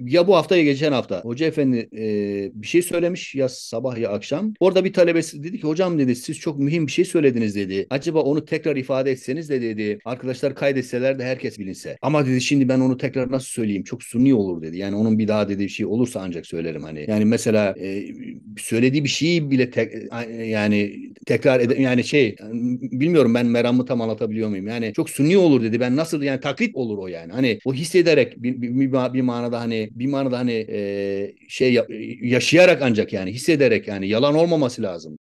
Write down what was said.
ya bu hafta ya geçen hafta hoca efendi e, bir şey söylemiş ya sabah ya akşam. Orada bir talebesi dedi ki hocam dedi siz çok mühim bir şey söylediniz dedi. Acaba onu tekrar ifade etseniz de dedi arkadaşlar kaydetseler de herkes bilinse. Ama dedi şimdi ben onu tekrar nasıl söyleyeyim çok suni olur dedi. Yani onun bir daha dediği şey olursa ancak söylerim hani. Yani mesela e, söylediği bir şeyi bile tek, yani tekrar ede yani şey bilmiyorum ben meramı tam anlatabiliyor muyum? Yani çok suni olur dedi. Ben nasıl yani taklit olur o yani. Hani o hissederek bir, bir, bir, bir manada hani bir manada hani e, şey yaşayarak ancak yani hissederek yani yalan olmaması lazım.